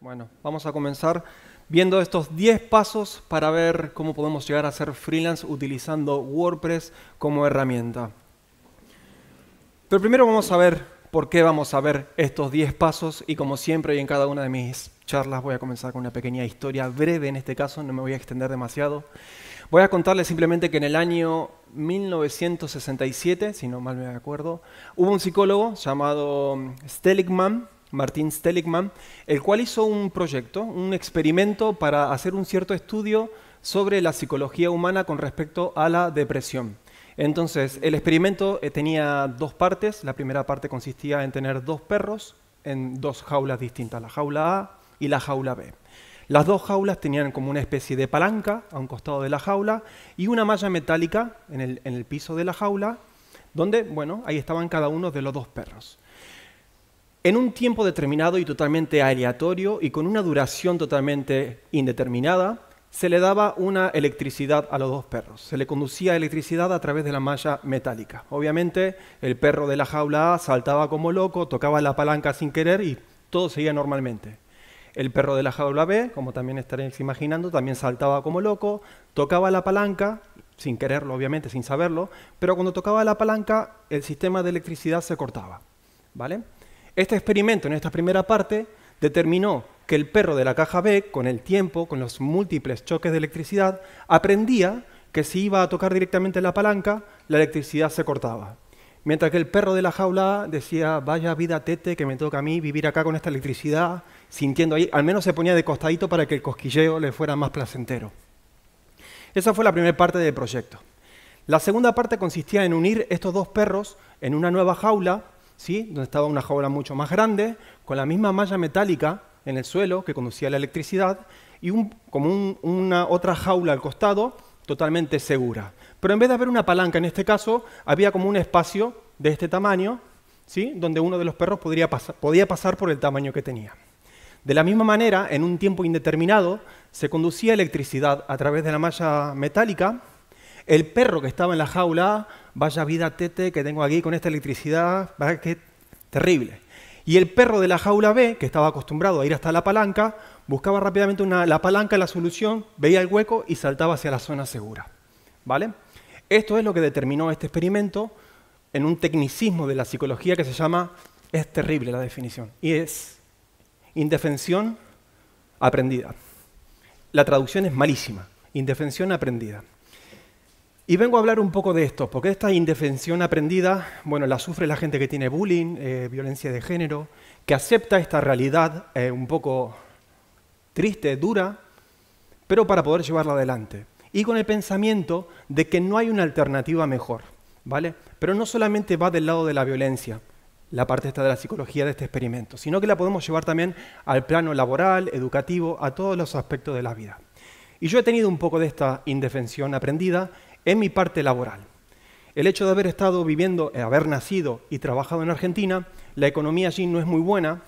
Bueno, vamos a comenzar viendo estos 10 pasos para ver cómo podemos llegar a ser freelance utilizando WordPress como herramienta. Pero primero vamos a ver por qué vamos a ver estos 10 pasos y como siempre y en cada una de mis charlas voy a comenzar con una pequeña historia breve en este caso, no me voy a extender demasiado. Voy a contarles simplemente que en el año 1967, si no mal me acuerdo, hubo un psicólogo llamado Steligman Martín Steligman, el cual hizo un proyecto, un experimento para hacer un cierto estudio sobre la psicología humana con respecto a la depresión. Entonces, el experimento eh, tenía dos partes. La primera parte consistía en tener dos perros en dos jaulas distintas, la jaula A y la jaula B. Las dos jaulas tenían como una especie de palanca a un costado de la jaula y una malla metálica en el, en el piso de la jaula, donde, bueno, ahí estaban cada uno de los dos perros en un tiempo determinado y totalmente aleatorio y con una duración totalmente indeterminada, se le daba una electricidad a los dos perros. Se le conducía electricidad a través de la malla metálica. Obviamente, el perro de la jaula A saltaba como loco, tocaba la palanca sin querer y todo seguía normalmente. El perro de la jaula B, como también estaréis imaginando, también saltaba como loco, tocaba la palanca, sin quererlo obviamente, sin saberlo, pero cuando tocaba la palanca el sistema de electricidad se cortaba. ¿Vale? Este experimento en esta primera parte determinó que el perro de la caja B, con el tiempo, con los múltiples choques de electricidad, aprendía que si iba a tocar directamente la palanca, la electricidad se cortaba. Mientras que el perro de la jaula A decía, vaya vida tete que me toca a mí vivir acá con esta electricidad, sintiendo ahí, al menos se ponía de costadito para que el cosquilleo le fuera más placentero. Esa fue la primera parte del proyecto. La segunda parte consistía en unir estos dos perros en una nueva jaula ¿sí? donde estaba una jaula mucho más grande, con la misma malla metálica en el suelo que conducía la electricidad, y como una otra jaula al costado totalmente segura. Pero en vez de haber una palanca en este caso, había como un espacio de este tamaño, ¿sí? donde uno de los perros podría podía pasar por el tamaño que tenía. De la misma manera, en un tiempo indeterminado, se conducía electricidad a través de la malla metálica. El perro que estaba en la jaula vaya vida tete que tengo aquí con esta electricidad, ¿verdad? que terrible. Y el perro de la jaula B, que estaba acostumbrado a ir hasta la palanca, buscaba rápidamente una, la palanca, la solución, veía el hueco y saltaba hacia la zona segura. ¿Vale? Esto es lo que determinó este experimento en un tecnicismo de la psicología que se llama, es terrible la definición, y es indefensión aprendida. La traducción es malísima, indefensión aprendida. Y vengo a hablar un poco de esto, porque esta indefensión aprendida, bueno, la sufre la gente que tiene bullying, eh, violencia de género, que acepta esta realidad eh, un poco triste, dura, pero para poder llevarla adelante. Y con el pensamiento de que no hay una alternativa mejor, ¿vale? Pero no solamente va del lado de la violencia, la parte esta de la psicología de este experimento, sino que la podemos llevar también al plano laboral, educativo, a todos los aspectos de la vida. Y yo he tenido un poco de esta indefensión aprendida, en mi parte laboral. El hecho de haber estado viviendo, eh, haber nacido y trabajado en Argentina, la economía allí no es muy buena,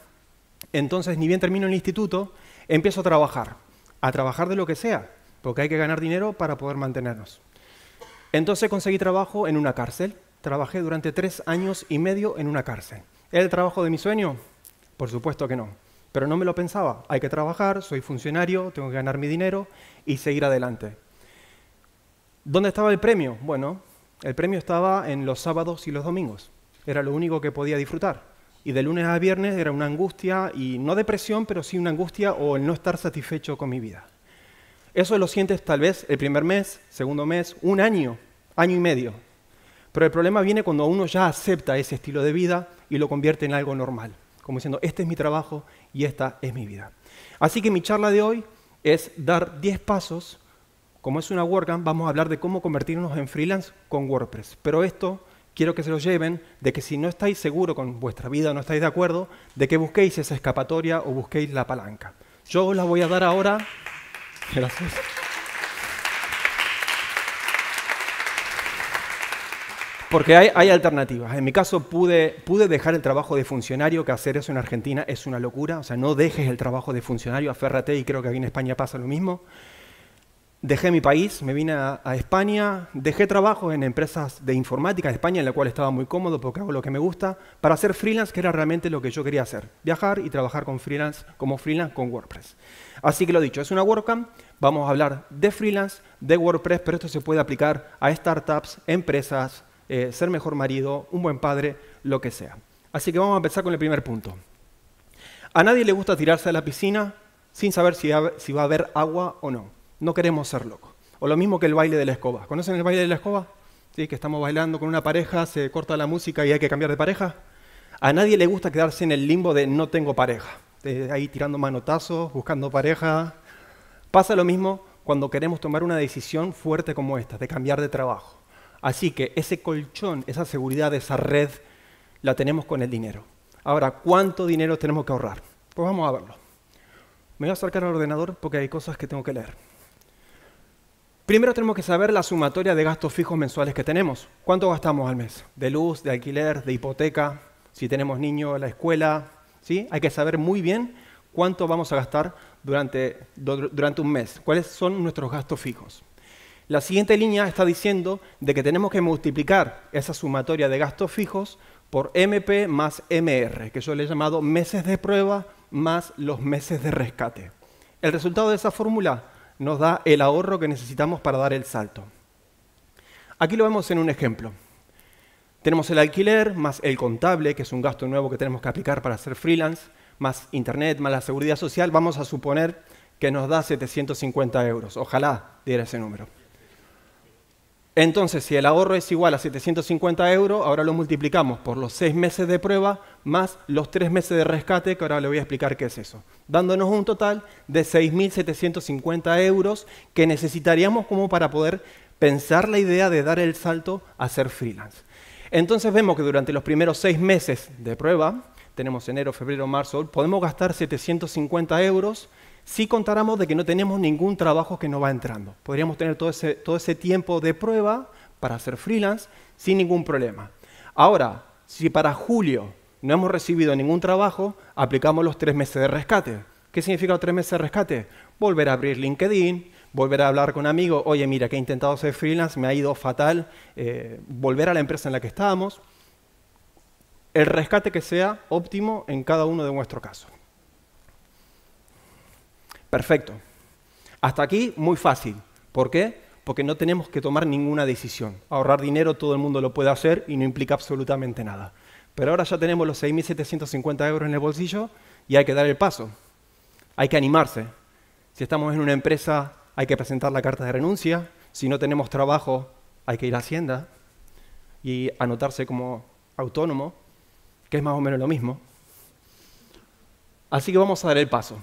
entonces ni bien termino el instituto, empiezo a trabajar, a trabajar de lo que sea, porque hay que ganar dinero para poder mantenernos. Entonces conseguí trabajo en una cárcel, trabajé durante tres años y medio en una cárcel. ¿Es el trabajo de mi sueño? Por supuesto que no, pero no me lo pensaba, hay que trabajar, soy funcionario, tengo que ganar mi dinero y seguir adelante. ¿Dónde estaba el premio? Bueno, el premio estaba en los sábados y los domingos. Era lo único que podía disfrutar. Y de lunes a viernes era una angustia, y no depresión, pero sí una angustia o el no estar satisfecho con mi vida. Eso lo sientes tal vez el primer mes, segundo mes, un año, año y medio. Pero el problema viene cuando uno ya acepta ese estilo de vida y lo convierte en algo normal, como diciendo, este es mi trabajo y esta es mi vida. Así que mi charla de hoy es dar 10 pasos como es una WordCamp, vamos a hablar de cómo convertirnos en freelance con WordPress. Pero esto quiero que se lo lleven de que si no estáis seguros con vuestra vida, no estáis de acuerdo, de que busquéis esa escapatoria o busquéis la palanca. Yo os la voy a dar ahora. Gracias. Porque hay, alternativas. En mi caso pude, pude dejar el trabajo de funcionario, que hacer eso en Argentina es una locura. O sea, no dejes el trabajo de funcionario, aférrate y creo que aquí en España pasa lo mismo. Dejé mi país, me vine a, España, dejé trabajo en empresas de informática de España, en la cual estaba muy cómodo porque hago lo que me gusta, para hacer freelance, que era realmente lo que yo quería hacer, viajar y trabajar con freelance, como freelance con WordPress. Así que lo dicho, es una WordCamp, vamos a hablar de freelance, de WordPress, pero esto se puede aplicar a startups, empresas, eh, ser mejor marido, un buen padre, lo que sea. Así que vamos a empezar con el primer punto. A nadie le gusta tirarse a la piscina sin saber si va a haber agua o no. No queremos ser locos. O lo mismo que el baile de la escoba. ¿Conocen el baile de la escoba? ¿Sí? Que estamos bailando con una pareja, se corta la música y hay que cambiar de pareja. A nadie le gusta quedarse en el limbo de no tengo pareja. Eh, ahí tirando manotazos, buscando pareja. Pasa lo mismo cuando queremos tomar una decisión fuerte como esta, de cambiar de trabajo. Así que ese colchón, esa seguridad, esa red, la tenemos con el dinero. Ahora, ¿cuánto dinero tenemos que ahorrar? Pues vamos a verlo. Me voy a acercar al ordenador porque hay cosas que tengo que leer. Primero tenemos que saber la sumatoria de gastos fijos mensuales que tenemos. ¿Cuánto gastamos al mes? De luz, de alquiler, de hipoteca, si tenemos niños la escuela. ¿sí? Hay que saber muy bien cuánto vamos a gastar durante, un mes. ¿Cuáles son nuestros gastos fijos? La siguiente línea está diciendo de que tenemos que multiplicar esa sumatoria de gastos fijos por MP más MR, que yo le he llamado meses de prueba más los meses de rescate. El resultado de esa fórmula nos da el ahorro que necesitamos para dar el salto. Aquí lo vemos en un ejemplo. Tenemos el alquiler, más el contable, que es un gasto nuevo que tenemos que aplicar para ser freelance, más internet, más la seguridad social, vamos a suponer que nos da 750 euros. Ojalá diera ese número. Entonces, si el ahorro es igual a 750 euros, ahora lo multiplicamos por los seis meses de prueba más los tres meses de rescate, que ahora le voy a explicar qué es eso, dándonos un total de 6.750 euros que necesitaríamos como para poder pensar la idea de dar el salto a ser freelance. Entonces vemos que durante los primeros seis meses de prueba, tenemos enero, febrero, marzo, podemos gastar 750 euros si contáramos de que no tenemos ningún trabajo que no va entrando. Podríamos tener todo ese, todo ese tiempo de prueba para hacer freelance sin ningún problema. Ahora, si para julio no hemos recibido ningún trabajo, aplicamos los tres meses de rescate. ¿Qué significa los tres meses de rescate? Volver a abrir LinkedIn, volver a hablar con amigos, oye, mira, que he intentado ser freelance, me ha ido fatal, eh, volver a la empresa en la que estábamos. El rescate que sea óptimo en cada uno de nuestros casos. Perfecto. Hasta aquí, muy fácil. ¿Por qué? Porque no tenemos que tomar ninguna decisión. Ahorrar dinero todo el mundo lo puede hacer y no implica absolutamente nada. Pero ahora ya tenemos los 6.750 euros en el bolsillo y hay que dar el paso. Hay que animarse. Si estamos en una empresa, hay que presentar la carta de renuncia. Si no tenemos trabajo, hay que ir a Hacienda y anotarse como autónomo, que es más o menos lo mismo. Así que vamos a dar el paso.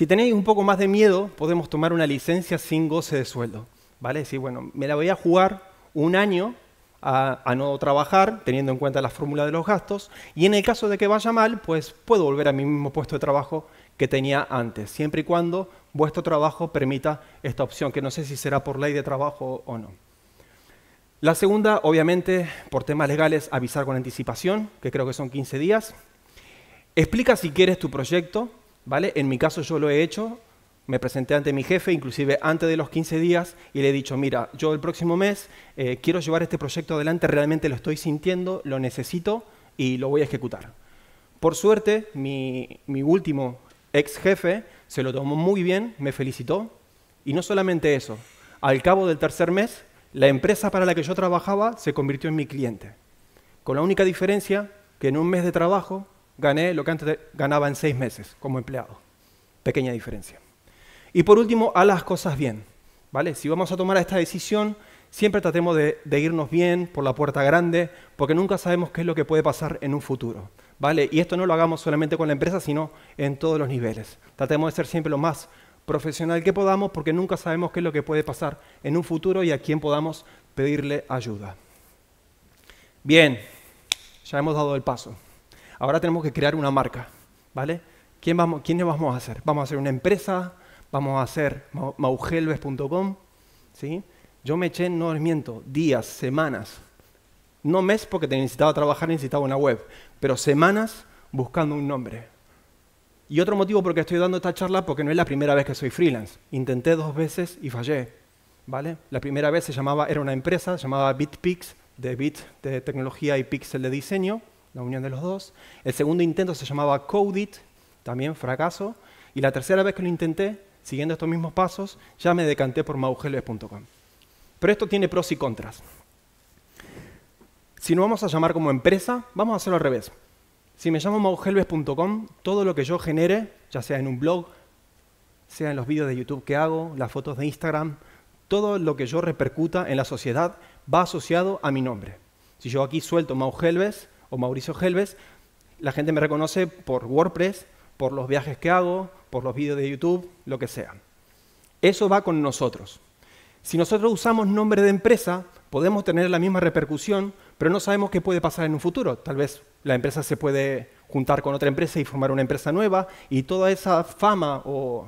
Si tenéis un poco más de miedo, podemos tomar una licencia sin goce de sueldo. ¿Vale? Sí, bueno, me la voy a jugar un año a, a, no trabajar, teniendo en cuenta la fórmula de los gastos, y en el caso de que vaya mal, pues puedo volver a mi mismo puesto de trabajo que tenía antes, siempre y cuando vuestro trabajo permita esta opción, que no sé si será por ley de trabajo o no. La segunda, obviamente, por temas legales, avisar con anticipación, que creo que son 15 días. Explica si quieres tu proyecto, en mi caso yo lo he hecho, me presenté ante mi jefe, inclusive antes de los 15 días, y le he dicho, mira, yo el próximo mes eh, quiero llevar este proyecto adelante, realmente lo estoy sintiendo, lo necesito y lo voy a ejecutar. Por suerte, mi último ex jefe se lo tomó muy bien, me felicitó, y no solamente eso, al cabo del tercer mes, la empresa para la que yo trabajaba se convirtió en mi cliente, con la única diferencia que en un mes de trabajo gané lo que antes ganaba en seis meses como empleado. Pequeña diferencia. Y por último, a las cosas bien. ¿vale? Si vamos a tomar esta decisión, siempre tratemos de, de, irnos bien por la puerta grande, porque nunca sabemos qué es lo que puede pasar en un futuro. ¿vale? Y esto no lo hagamos solamente con la empresa, sino en todos los niveles. Tratemos de ser siempre lo más profesional que podamos, porque nunca sabemos qué es lo que puede pasar en un futuro y a quién podamos pedirle ayuda. Bien, ya hemos dado el paso. Ahora tenemos que crear una marca, ¿vale? ¿Quién vamos, ¿Quiénes vamos a hacer? Vamos a hacer una empresa, vamos a hacer maugelves.com, ¿sí? Yo me eché, no les miento, días, semanas, no mes porque necesitaba trabajar, necesitaba una web, pero semanas buscando un nombre. Y otro motivo por el que estoy dando esta charla, porque no es la primera vez que soy freelance. Intenté dos veces y fallé. ¿vale? La primera vez se llamaba, era una empresa, se llamaba BitPix, de Bit de tecnología y Pixel de diseño la unión de los dos. El segundo intento se llamaba Codit, también fracaso. Y la tercera vez que lo intenté, siguiendo estos mismos pasos, ya me decanté por maugelves.com Pero esto tiene pros y contras. Si no vamos a llamar como empresa, vamos a hacerlo al revés. Si me llamo maugelves.com, todo lo que yo genere, ya sea en un blog, sea en los vídeos de YouTube que hago, las fotos de Instagram, todo lo que yo repercuta en la sociedad va asociado a mi nombre. Si yo aquí suelto maugelves, o Mauricio Helves. La gente me reconoce por WordPress, por los viajes que hago, por los vídeos de YouTube, lo que sea. Eso va con nosotros. Si nosotros usamos nombre de empresa, podemos tener la misma repercusión, pero no sabemos qué puede pasar en un futuro. Tal vez la empresa se puede juntar con otra empresa y formar una empresa nueva y toda esa fama o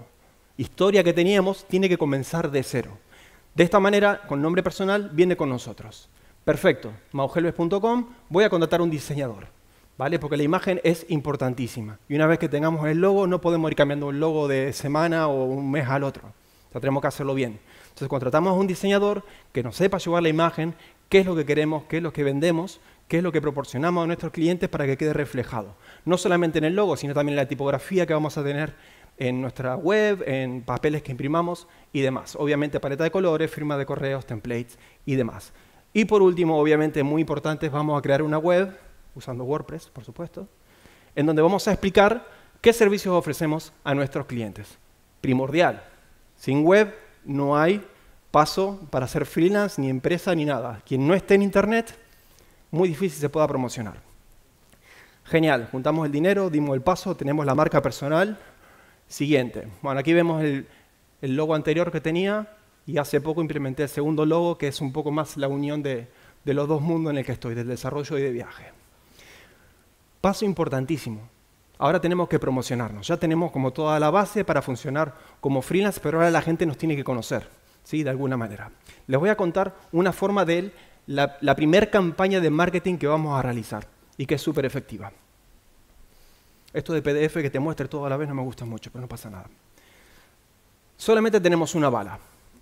historia que teníamos tiene que comenzar de cero. De esta manera, con nombre personal, viene con nosotros. Perfecto, maugelves.com, voy a contratar un diseñador, ¿vale? Porque la imagen es importantísima. Y una vez que tengamos el logo, no podemos ir cambiando un logo de semana o un mes al otro. O sea, tenemos que hacerlo bien. Entonces contratamos a un diseñador que nos sepa llevar la imagen, qué es lo que queremos, qué es lo que vendemos, qué es lo que proporcionamos a nuestros clientes para que quede reflejado. No solamente en el logo, sino también en la tipografía que vamos a tener en nuestra web, en papeles que imprimamos y demás. Obviamente paleta de colores, firma de correos, templates y demás. Y por último, obviamente muy importante, vamos a crear una web, usando WordPress, por supuesto, en donde vamos a explicar qué servicios ofrecemos a nuestros clientes. Primordial, sin web no hay paso para ser freelance, ni empresa, ni nada. Quien no esté en Internet, muy difícil se pueda promocionar. Genial, juntamos el dinero, dimos el paso, tenemos la marca personal. Siguiente. Bueno, aquí vemos el, el logo anterior que tenía, y hace poco implementé el segundo logo, que es un poco más la unión de, los dos mundos en el que estoy, del desarrollo y de viaje. Paso importantísimo. Ahora tenemos que promocionarnos. Ya tenemos como toda la base para funcionar como freelance, pero ahora la gente nos tiene que conocer, ¿sí? De alguna manera. Les voy a contar una forma de la, la primera campaña de marketing que vamos a realizar y que es súper efectiva. Esto de PDF que te muestre todo a la vez no me gusta mucho, pero no pasa nada. Solamente tenemos una bala,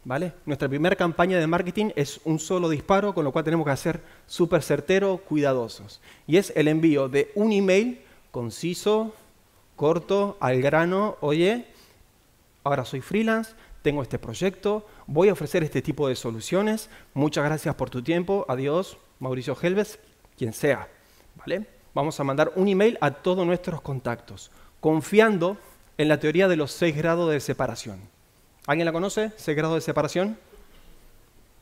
¿vale? Nuestra primera campaña de marketing es un solo disparo, con lo cual tenemos que ser súper certeros, cuidadosos. Y es el envío de un email conciso, corto, al grano, oye, ahora soy freelance, tengo este proyecto, voy a ofrecer este tipo de soluciones, muchas gracias por tu tiempo, adiós, Mauricio Helves, quien sea, Vamos a mandar un email a todos nuestros contactos, confiando en la teoría de los seis grados de separación. ¿Alguien la conoce? ¿Ese grado de separación?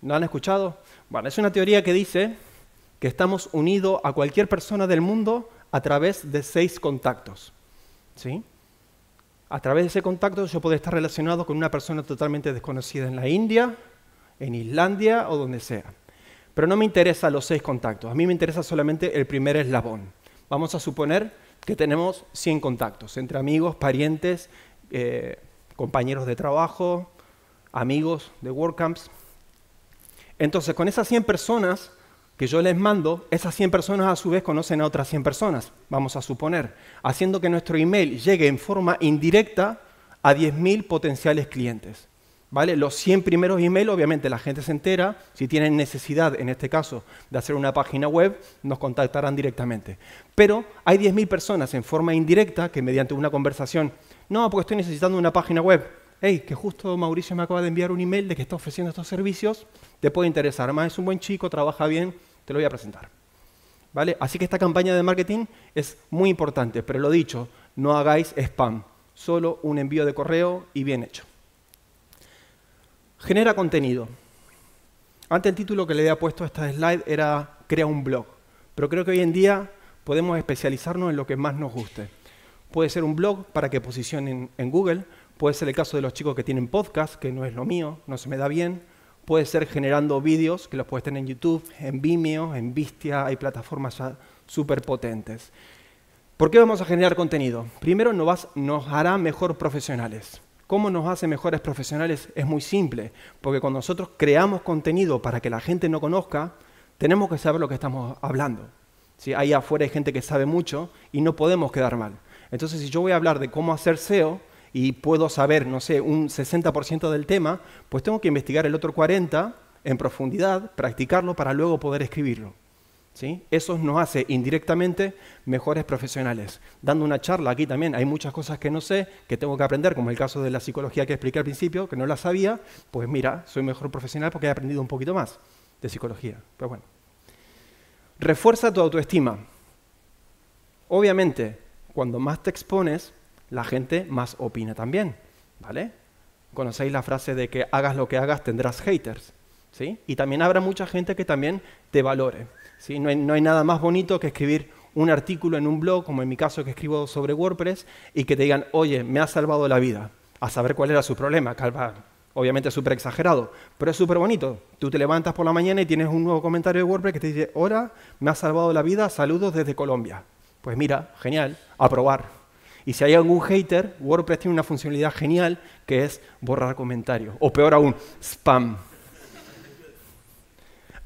¿No han escuchado? Bueno, es una teoría que dice que estamos unidos a cualquier persona del mundo a través de seis contactos. ¿Sí? A través de ese contacto yo puedo estar relacionado con una persona totalmente desconocida en la India, en Islandia o donde sea. Pero no me interesan los seis contactos, a mí me interesa solamente el primer eslabón. Vamos a suponer que tenemos 100 contactos entre amigos, parientes, eh, compañeros de trabajo, amigos de WordCamps. Entonces, con esas 100 personas que yo les mando, esas 100 personas a su vez conocen a otras 100 personas, vamos a suponer, haciendo que nuestro email llegue en forma indirecta a 10.000 potenciales clientes. ¿Vale? Los 100 primeros emails, obviamente la gente se entera, si tienen necesidad, en este caso, de hacer una página web, nos contactarán directamente. Pero hay 10.000 personas en forma indirecta que mediante una conversación no, porque estoy necesitando una página web. Hey, que justo Mauricio me acaba de enviar un email de que está ofreciendo estos servicios, te puede interesar. Además, es un buen chico, trabaja bien, te lo voy a presentar. ¿Vale? Así que esta campaña de marketing es muy importante, pero lo dicho, no hagáis spam, solo un envío de correo y bien hecho. Genera contenido. Antes el título que le había puesto a esta slide era Crea un blog, pero creo que hoy en día podemos especializarnos en lo que más nos guste puede ser un blog para que posicionen en Google, puede ser el caso de los chicos que tienen podcast, que no es lo mío, no se me da bien, puede ser generando vídeos que los puedes tener en YouTube, en Vimeo, en Vistia, hay plataformas ya súper potentes. ¿Por qué vamos a generar contenido? Primero nos, hará mejor profesionales. ¿Cómo nos hace mejores profesionales? Es muy simple, porque cuando nosotros creamos contenido para que la gente no conozca, tenemos que saber lo que estamos hablando. Si Ahí afuera hay gente que sabe mucho y no podemos quedar mal. Entonces, si yo voy a hablar de cómo hacer SEO y puedo saber, no sé, un 60% del tema, pues tengo que investigar el otro 40% en profundidad, practicarlo para luego poder escribirlo. ¿Sí? Eso nos hace indirectamente mejores profesionales. Dando una charla aquí también hay muchas cosas que no sé, que tengo que aprender, como el caso de la psicología que expliqué al principio, que no la sabía, pues mira, soy mejor profesional porque he aprendido un poquito más de psicología. Pero pues bueno. Refuerza tu autoestima. Obviamente, cuando más te expones, la gente más opina también, ¿vale? Conocéis la frase de que hagas lo que hagas tendrás haters, ¿sí? Y también habrá mucha gente que también te valore, ¿sí? No hay, nada más bonito que escribir un artículo en un blog, como en mi caso que escribo sobre WordPress, y que te digan, oye, me ha salvado la vida, a saber cuál era su problema, calva. Obviamente súper exagerado, pero es súper bonito. Tú te levantas por la mañana y tienes un nuevo comentario de WordPress que te dice, hola, me ha salvado la vida, saludos desde Colombia. Pues mira, genial, aprobar. Y si hay algún hater, WordPress tiene una funcionalidad genial que es borrar comentarios. O peor aún, spam.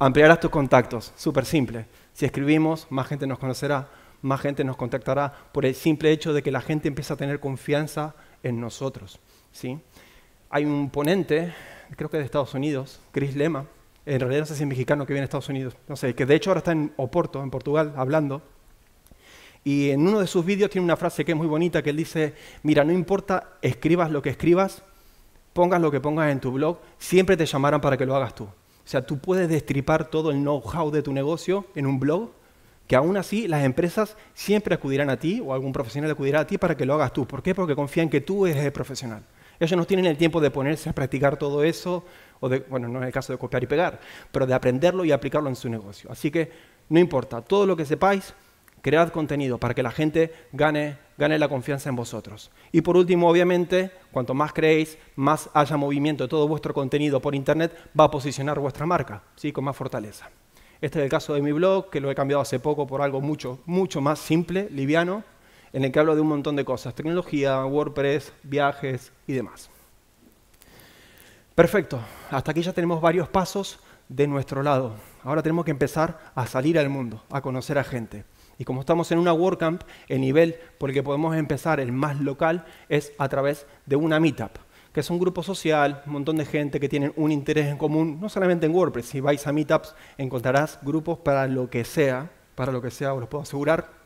Ampliarás tus contactos, súper simple. Si escribimos, más gente nos conocerá, más gente nos contactará por el simple hecho de que la gente empieza a tener confianza en nosotros. ¿sí? Hay un ponente, creo que de Estados Unidos, Chris Lema, en realidad no sé si es mexicano que viene a Estados Unidos, no sé, que de hecho ahora está en Oporto, en Portugal, hablando, y en uno de sus vídeos tiene una frase que es muy bonita, que él dice, mira, no importa, escribas lo que escribas, pongas lo que pongas en tu blog, siempre te llamarán para que lo hagas tú. O sea, tú puedes destripar todo el know-how de tu negocio en un blog, que aún así las empresas siempre acudirán a ti o algún profesional acudirá a ti para que lo hagas tú. ¿Por qué? Porque confían que tú eres el profesional. Ellos no tienen el tiempo de ponerse a practicar todo eso, o de, bueno, no es el caso de copiar y pegar, pero de aprenderlo y aplicarlo en su negocio. Así que no importa, todo lo que sepáis, cread contenido para que la gente gane, gane la confianza en vosotros. Y por último, obviamente, cuanto más creéis, más haya movimiento de todo vuestro contenido por Internet, va a posicionar vuestra marca ¿sí? con más fortaleza. Este es el caso de mi blog, que lo he cambiado hace poco por algo mucho, mucho más simple, liviano, en el que hablo de un montón de cosas, tecnología, WordPress, viajes y demás. Perfecto, hasta aquí ya tenemos varios pasos de nuestro lado. Ahora tenemos que empezar a salir al mundo, a conocer a gente. Y como estamos en una WordCamp, el nivel por el que podemos empezar, el más local, es a través de una meetup, que es un grupo social, un montón de gente que tienen un interés en común, no solamente en WordPress. Si vais a meetups, encontrarás grupos para lo que sea, para lo que sea, os lo puedo asegurar.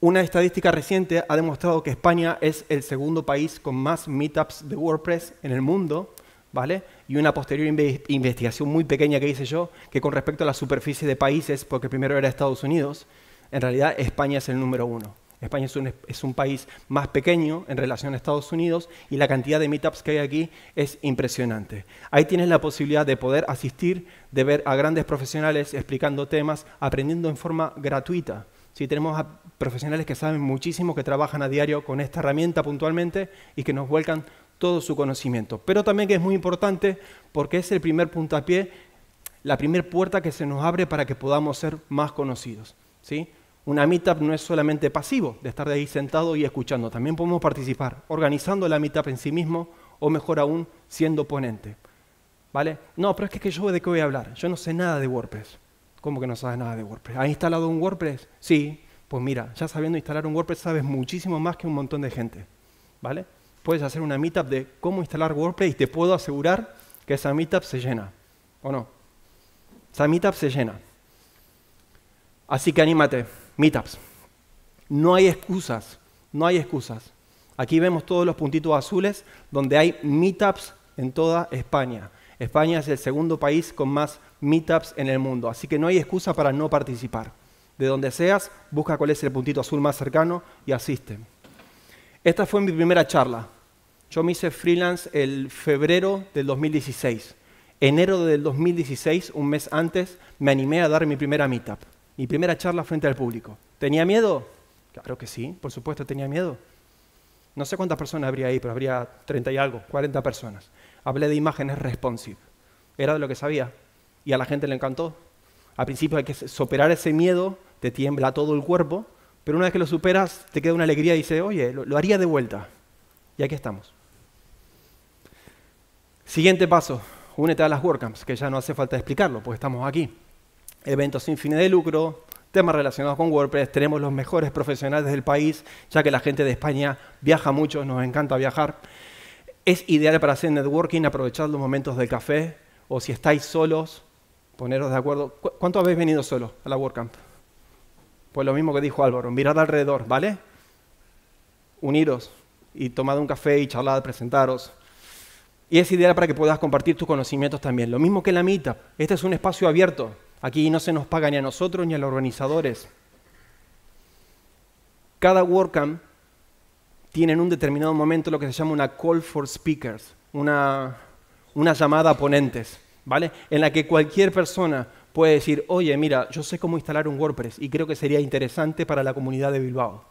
Una estadística reciente ha demostrado que España es el segundo país con más meetups de WordPress en el mundo. Y una posterior investigación muy pequeña que hice yo, que con respecto a la superficie de países, porque primero era Estados Unidos, en realidad España es el número uno. España es un, país más pequeño en relación a Estados Unidos y la cantidad de meetups que hay aquí es impresionante. Ahí tienes la posibilidad de poder asistir, de ver a grandes profesionales explicando temas, aprendiendo en forma gratuita. Si tenemos a profesionales que saben muchísimo, que trabajan a diario con esta herramienta puntualmente y que nos vuelcan todo su conocimiento. Pero también que es muy importante porque es el primer puntapié, la primera puerta que se nos abre para que podamos ser más conocidos. ¿sí? Una meetup no es solamente pasivo, de estar ahí sentado y escuchando. También podemos participar organizando la meetup en sí mismo o mejor aún siendo ponente. ¿Vale? No, pero es que, que yo de qué voy a hablar. Yo no sé nada de WordPress. ¿Cómo que no sabes nada de WordPress? ¿Has instalado un WordPress? Sí. Pues mira, ya sabiendo instalar un WordPress sabes muchísimo más que un montón de gente. ¿Vale? puedes hacer una meetup de cómo instalar WordPress y te puedo asegurar que esa meetup se llena, ¿o no? Esa meetup se llena. Así que anímate, meetups. No hay excusas, no hay excusas. Aquí vemos todos los puntitos azules donde hay meetups en toda España. España es el segundo país con más meetups en el mundo, así que no hay excusa para no participar. De donde seas, busca cuál es el puntito azul más cercano y asiste. Esta fue mi primera charla. Yo me hice freelance el febrero del 2016. Enero del 2016, un mes antes, me animé a dar mi primera meetup, mi primera charla frente al público. ¿Tenía miedo? Claro que sí, por supuesto tenía miedo. No sé cuántas personas habría ahí, pero habría 30 y algo, 40 personas. Hablé de imágenes responsive. Era de lo que sabía. Y a la gente le encantó. Al principio hay que superar ese miedo, te tiembla todo el cuerpo, pero una vez que lo superas, te queda una alegría y dices, oye, lo, lo haría de vuelta. Y aquí estamos. Siguiente paso, únete a las WordCamps, que ya no hace falta explicarlo, porque estamos aquí. Eventos sin fines de lucro, temas relacionados con WordPress, tenemos los mejores profesionales del país, ya que la gente de España viaja mucho, nos encanta viajar. Es ideal para hacer networking, aprovechar los momentos del café, o si estáis solos, poneros de acuerdo. ¿Cuánto habéis venido solos a la WordCamp? Pues lo mismo que dijo Álvaro, mirad alrededor, ¿vale? Uniros y tomad un café y charlad, presentaros. Y es ideal para que puedas compartir tus conocimientos también. Lo mismo que la Meetup. Este es un espacio abierto. Aquí no se nos paga ni a nosotros ni a los organizadores. Cada WordCamp tiene en un determinado momento lo que se llama una call for speakers, una, una llamada a ponentes, ¿vale? En la que cualquier persona puede decir, oye, mira, yo sé cómo instalar un WordPress y creo que sería interesante para la comunidad de Bilbao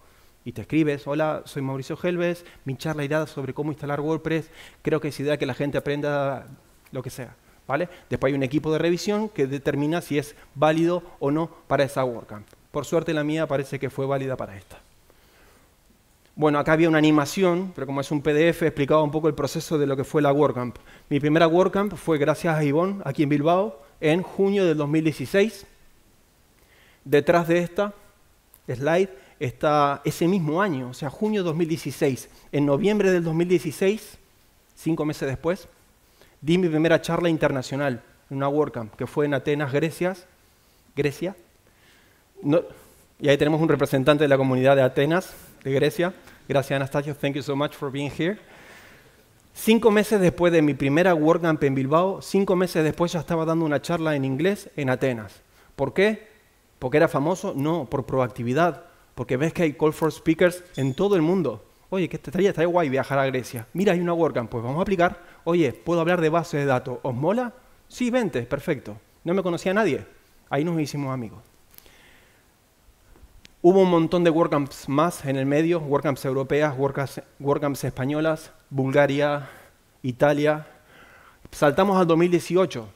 y te escribes, hola, soy Mauricio Helves, mi charla irá sobre cómo instalar WordPress, creo que es idea que la gente aprenda lo que sea. ¿Vale? Después hay un equipo de revisión que determina si es válido o no para esa WordCamp. Por suerte la mía parece que fue válida para esta. Bueno, acá había una animación, pero como es un PDF, explicaba un poco el proceso de lo que fue la WordCamp. Mi primera WordCamp fue gracias a Ivonne, aquí en Bilbao, en junio del 2016. Detrás de esta slide está ese mismo año, o sea, junio de 2016. En noviembre del 2016, cinco meses después, di mi primera charla internacional en una WordCamp que fue en Atenas, Grecia. Grecia. y ahí tenemos un representante de la comunidad de Atenas, de Grecia. Gracias, Anastasio. Thank you so much for being here. Cinco meses después de mi primera WordCamp en Bilbao, cinco meses después ya estaba dando una charla en inglés en Atenas. ¿Por qué? ¿Porque era famoso? No, por proactividad, porque ves que hay call for speakers en todo el mundo. Oye, que estaría, está guay viajar a Grecia. Mira, hay una WordCamp, pues vamos a aplicar. Oye, ¿puedo hablar de bases de datos? ¿Os mola? Sí, vente, perfecto. No me conocía nadie. Ahí nos hicimos amigos. Hubo un montón de WordCamps más en el medio, WordCamps europeas, WordCamps, WordCamps españolas, Bulgaria, Italia. Saltamos al 2018,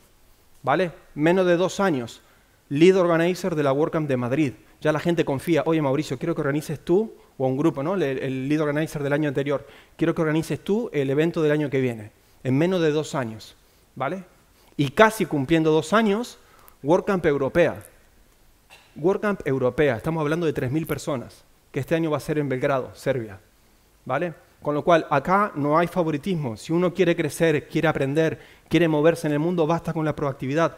¿vale? Menos de dos años. Lead Organizer de la WordCamp de Madrid ya la gente confía, oye Mauricio, quiero que organices tú, o un grupo, ¿no? el, lead organizer del año anterior, quiero que organices tú el evento del año que viene, en menos de dos años, ¿vale? Y casi cumpliendo dos años, WordCamp Europea. WordCamp Europea, estamos hablando de 3.000 personas, que este año va a ser en Belgrado, Serbia, ¿vale? Con lo cual, acá no hay favoritismo. Si uno quiere crecer, quiere aprender, quiere moverse en el mundo, basta con la proactividad,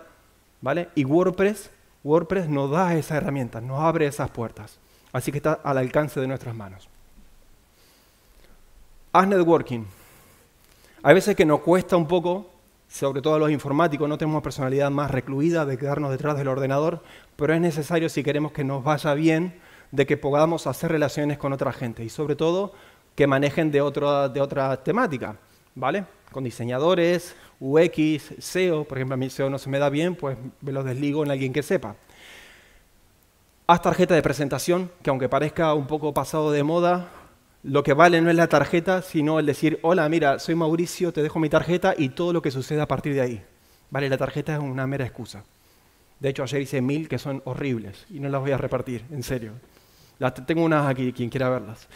¿vale? Y WordPress WordPress nos da esa herramienta, nos abre esas puertas. Así que está al alcance de nuestras manos. Haz networking. Hay veces que nos cuesta un poco, sobre todo a los informáticos, no tenemos personalidad más recluida de quedarnos detrás del ordenador, pero es necesario si queremos que nos vaya bien, de que podamos hacer relaciones con otra gente y sobre todo que manejen de de otra temática. ¿vale? Con diseñadores, UX, SEO, por ejemplo, a mí SEO no se me da bien, pues me lo desligo en alguien que sepa. Haz tarjeta de presentación, que aunque parezca un poco pasado de moda, lo que vale no es la tarjeta, sino el decir, hola, mira, soy Mauricio, te dejo mi tarjeta y todo lo que suceda a partir de ahí. Vale, la tarjeta es una mera excusa. De hecho, ayer hice mil que son horribles y no las voy a repartir, en serio. Las tengo unas aquí, quien quiera verlas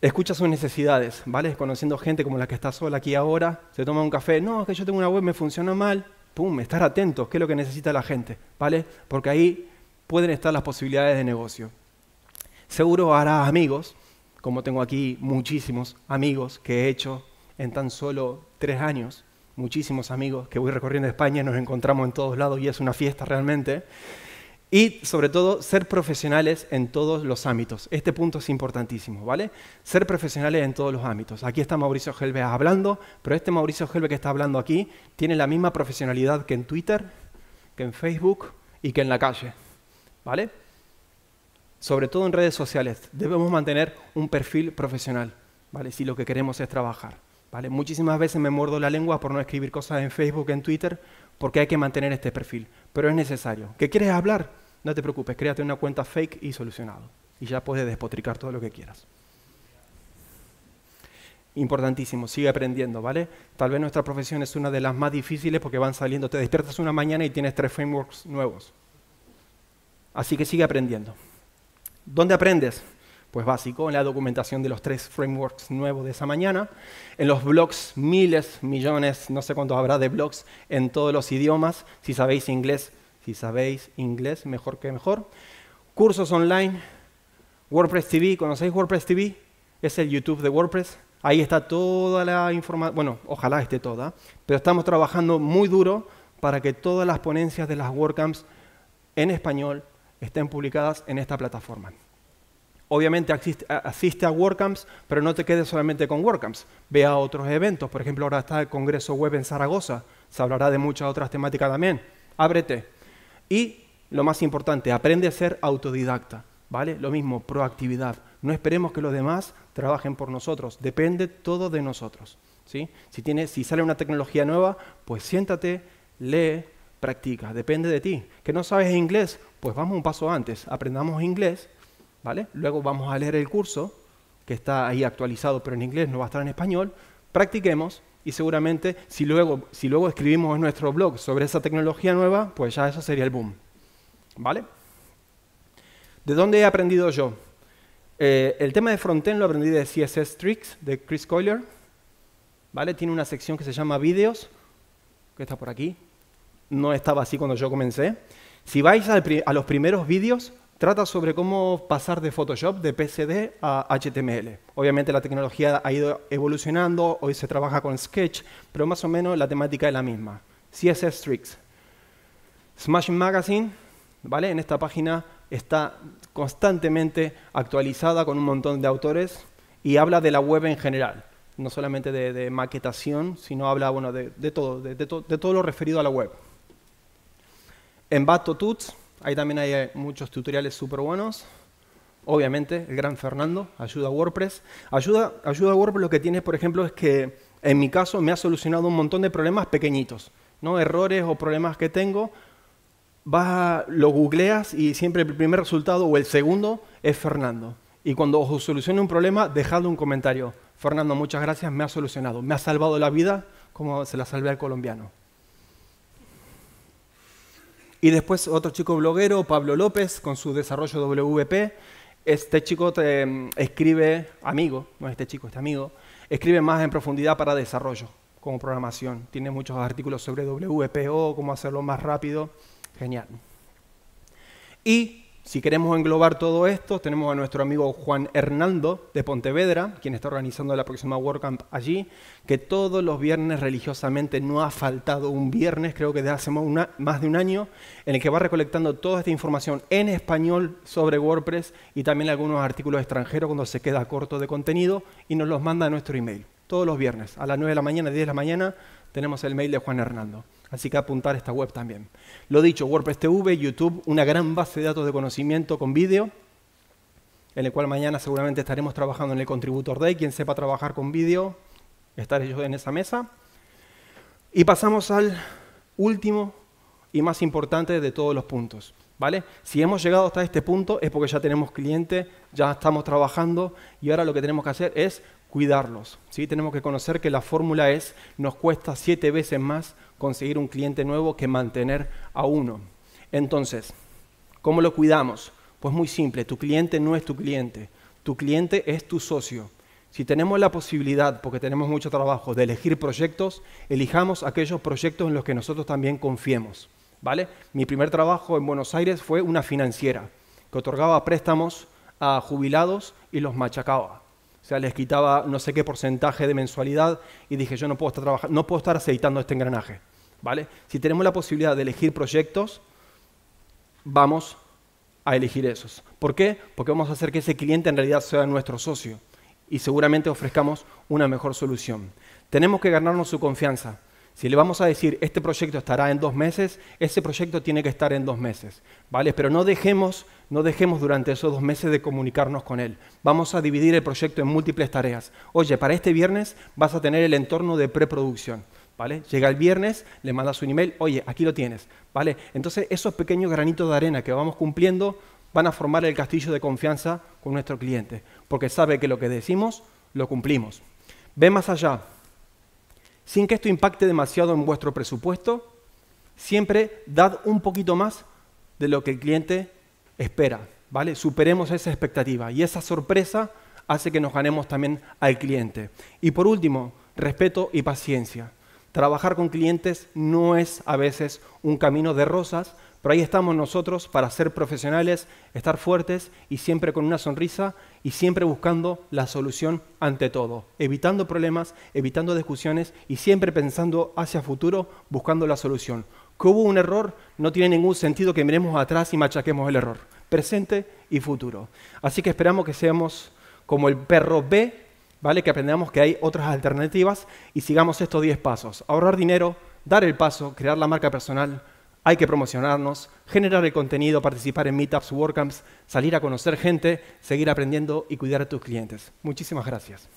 escucha sus necesidades, ¿vale? Conociendo gente como la que está sola aquí ahora, se toma un café, no, es que yo tengo una web, me funciona mal, pum, estar atentos, qué es lo que necesita la gente, ¿vale? Porque ahí pueden estar las posibilidades de negocio. Seguro hará amigos, como tengo aquí muchísimos amigos que he hecho en tan solo tres años, muchísimos amigos que voy recorriendo España, nos encontramos en todos lados y es una fiesta realmente. Y sobre todo, ser profesionales en todos los ámbitos. Este punto es importantísimo, ¿vale? Ser profesionales en todos los ámbitos. Aquí está Mauricio Gelbe hablando, pero este Mauricio Gelbe que está hablando aquí tiene la misma profesionalidad que en Twitter, que en Facebook y que en la calle, ¿vale? Sobre todo en redes sociales, debemos mantener un perfil profesional, ¿vale? Si lo que queremos es trabajar, ¿vale? Muchísimas veces me muerdo la lengua por no escribir cosas en Facebook, en Twitter, porque hay que mantener este perfil, pero es necesario. ¿Qué quieres hablar? No te preocupes, créate una cuenta fake y solucionado. Y ya puedes despotricar todo lo que quieras. Importantísimo, sigue aprendiendo, ¿vale? Tal vez nuestra profesión es una de las más difíciles porque van saliendo, te despiertas una mañana y tienes tres frameworks nuevos. Así que sigue aprendiendo. ¿Dónde aprendes? pues básico, en la documentación de los tres frameworks nuevos de esa mañana, en los blogs, miles, millones, no sé cuántos habrá de blogs en todos los idiomas, si sabéis inglés, si sabéis inglés, mejor que mejor. Cursos online, WordPress TV, ¿conocéis WordPress TV? Es el YouTube de WordPress. Ahí está toda la información, bueno, ojalá esté toda, pero estamos trabajando muy duro para que todas las ponencias de las WordCamps en español estén publicadas en esta plataforma. Obviamente asiste a WordCamps, pero no te quedes solamente con WordCamps. Ve a otros eventos. Por ejemplo, ahora está el Congreso Web en Zaragoza. Se hablará de muchas otras temáticas también. Ábrete. Y lo más importante, aprende a ser autodidacta. ¿Vale? Lo mismo, proactividad. No esperemos que los demás trabajen por nosotros. Depende todo de nosotros. ¿sí? Si, tienes, si sale una tecnología nueva, pues siéntate, lee, practica. Depende de ti. ¿Que no sabes inglés? Pues vamos un paso antes. Aprendamos inglés Luego vamos a leer el curso, que está ahí actualizado, pero en inglés no va a estar en español. Practiquemos y seguramente si luego, escribimos en nuestro blog sobre esa tecnología nueva, pues ya eso sería el boom. ¿Vale? ¿De dónde he aprendido yo? Eh, el tema de frontend lo aprendí de CSS Tricks, de Chris Coiler. ¿Vale? Tiene una sección que se llama Videos, que está por aquí. No estaba así cuando yo comencé. Si vais a los primeros vídeos, trata sobre cómo pasar de Photoshop, de PCD, a HTML. Obviamente la tecnología ha ido evolucionando, hoy se trabaja con Sketch, pero más o menos la temática es la misma. CSS Tricks. Smashing Magazine, ¿vale? En esta página está constantemente actualizada con un montón de autores y habla de la web en general, no solamente de, maquetación, sino habla bueno, de, todo, de, todo lo referido a la web. En Batotuts... Ahí también hay eh, muchos tutoriales súper buenos. Obviamente, el gran Fernando ayuda a WordPress. Ayuda, a WordPress lo que tiene, por ejemplo, es que en mi caso me ha solucionado un montón de problemas pequeñitos, ¿no? Errores o problemas que tengo. Vas lo googleas y siempre el primer resultado o el segundo es Fernando. Y cuando os solucione un problema, dejadle un comentario. Fernando, muchas gracias, me ha solucionado, me ha salvado la vida como se la salve al colombiano. Y después otro chico bloguero, Pablo López, con su desarrollo WP. Este chico em, escribe, amigo, no este chico, este amigo, escribe más en profundidad para desarrollo, como programación. Tiene muchos artículos sobre WPO, cómo hacerlo más rápido. Genial. Y si queremos englobar todo esto, tenemos a nuestro amigo Juan Hernando de Pontevedra, quien está organizando la próxima WordCamp allí, que todos los viernes religiosamente no ha faltado un viernes, creo que desde hace más de un año, en el que va recolectando toda esta información en español sobre WordPress y también algunos artículos extranjeros cuando se queda corto de contenido y nos los manda a nuestro email. Todos los viernes, a las 9 de la mañana, 10 de la mañana, tenemos el mail de Juan Hernando. Así que apuntar esta web también. Lo dicho, WordPress TV, YouTube, una gran base de datos de conocimiento con vídeo, en el cual mañana seguramente estaremos trabajando en el Contributor Day. Quien sepa trabajar con vídeo, estaré yo en esa mesa. Y pasamos al último y más importante de todos los puntos, si hemos llegado hasta este punto es porque ya tenemos clientes, ya estamos trabajando y ahora lo que tenemos que hacer es cuidarlos. Tenemos que conocer que la fórmula es, nos cuesta siete veces más conseguir un cliente nuevo que mantener a uno. Entonces, ¿cómo lo cuidamos? Pues muy simple, tu cliente no es tu cliente, tu cliente es tu socio. Si tenemos la posibilidad, porque tenemos mucho trabajo, de elegir proyectos, elijamos aquellos proyectos en los que nosotros también confiemos. Mi primer trabajo en Buenos Aires fue una financiera que otorgaba préstamos a jubilados y los machacaba. O sea, les quitaba no sé qué porcentaje de mensualidad y dije, yo no puedo estar no puedo estar aceitando este engranaje, ¿vale? Si tenemos la posibilidad de elegir proyectos, vamos a elegir esos. ¿Por qué? Porque vamos a hacer que ese cliente en realidad sea nuestro socio y seguramente ofrezcamos una mejor solución. Tenemos que ganarnos su confianza. Si le vamos a decir, este proyecto estará en dos meses, ese proyecto tiene que estar en dos meses, ¿vale? Pero no dejemos, no dejemos durante esos dos meses de comunicarnos con él. Vamos a dividir el proyecto en múltiples tareas. Oye, para este viernes vas a tener el entorno de preproducción. ¿Vale? Llega el viernes, le mandas un email, oye, aquí lo tienes, ¿vale? Entonces esos pequeños granitos de arena que vamos cumpliendo van a formar el castillo de confianza con nuestro cliente, porque sabe que lo que decimos lo cumplimos. Ve más allá, sin que esto impacte demasiado en vuestro presupuesto, siempre dad un poquito más de lo que el cliente espera, ¿vale? Superemos esa expectativa y esa sorpresa hace que nos ganemos también al cliente. Y por último, respeto y paciencia. Trabajar con clientes no es a veces un camino de rosas, pero ahí estamos nosotros para ser profesionales, estar fuertes y siempre con una sonrisa y siempre buscando la solución ante todo, evitando problemas, evitando discusiones y siempre pensando hacia futuro, buscando la solución. Que hubo un error, no tiene ningún sentido que miremos atrás y machaquemos el error, presente y futuro. Así que esperamos que seamos como el perro B, ¿vale? Que aprendamos que hay otras alternativas y sigamos estos 10 pasos. Ahorrar dinero, dar el paso, crear la marca personal, hay que promocionarnos, generar el contenido, participar en meetups, camps, salir a conocer gente, seguir aprendiendo y cuidar a tus clientes. Muchísimas gracias.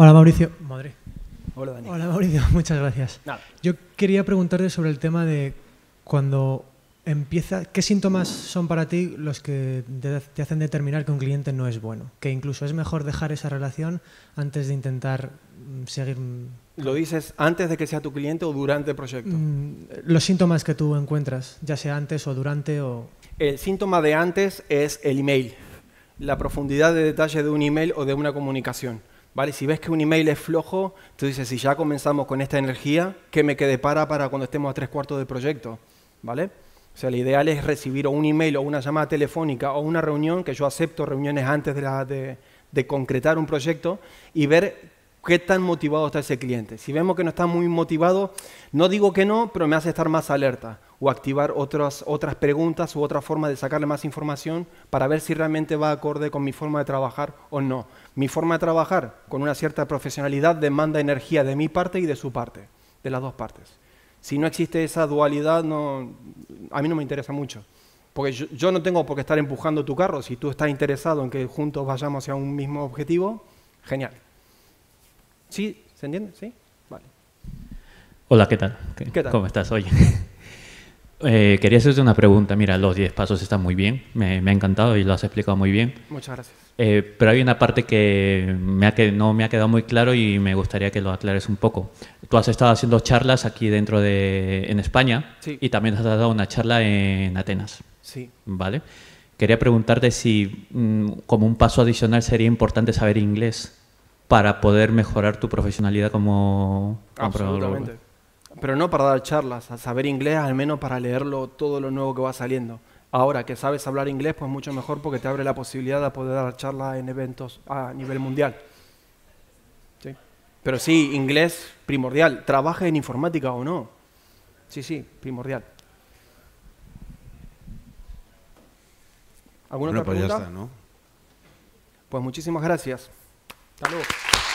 Hola Mauricio. Hola, Dani. Hola, Mauricio. Muchas gracias. Yo quería preguntarte sobre el tema de cuando empieza, ¿qué síntomas son para ti los que te hacen determinar que un cliente no es bueno? Que incluso es mejor dejar esa relación antes de intentar mm, seguir... Mm, ¿Lo dices antes de que sea tu cliente o durante el proyecto? Mm, los síntomas que tú encuentras, ya sea antes o durante o... El síntoma de antes es el email, la profundidad de detalle de un email o de una comunicación. Si ves que un email es flojo, tú dices, si ya comenzamos con esta energía, ¿qué me quede para para cuando estemos a tres cuartos de proyecto? ¿Vale? O sea, el ideal es recibir un email o una llamada telefónica o una reunión, que yo acepto reuniones antes de, de, de concretar un proyecto, y ver qué tan motivado está ese cliente. Si vemos que no está muy motivado, no digo que no, pero me hace estar más alerta o activar otras, otras preguntas u otra forma de sacarle más información para ver si realmente va acorde con mi forma de trabajar o no. Mi forma de trabajar con una cierta profesionalidad demanda energía de mi parte y de su parte, de las dos partes. Si no existe esa dualidad, no, a mí no me interesa mucho. Porque yo, yo no tengo por qué estar empujando tu carro. Si tú estás interesado en que juntos vayamos hacia un mismo objetivo, genial. ¿Sí? ¿Se entiende? ¿Sí? Vale. Hola, ¿qué tal? ¿Cómo estás? Oye, eh, quería hacerte una pregunta. Mira, los 10 pasos están muy bien, me, ha encantado y lo has explicado muy bien. Muchas gracias. Eh, pero hay una parte que, no me ha quedado muy claro y me gustaría que lo aclares un poco. Tú has estado haciendo charlas aquí dentro de en España y también has dado una charla en Atenas. Sí. ¿Vale? Quería preguntarte si mm, como un paso adicional sería importante saber inglés para poder mejorar tu profesionalidad como Absolutamente. Pero no para dar charlas, a saber inglés al menos para leerlo todo lo nuevo que va saliendo. Ahora que sabes hablar inglés, pues mucho mejor porque te abre la posibilidad de poder dar charlas en eventos a nivel mundial. Pero sí, inglés primordial. Trabaja en informática o no. Sí, sí, primordial. ¿Alguna pues pregunta? pues muchísimas gracias. Saludos.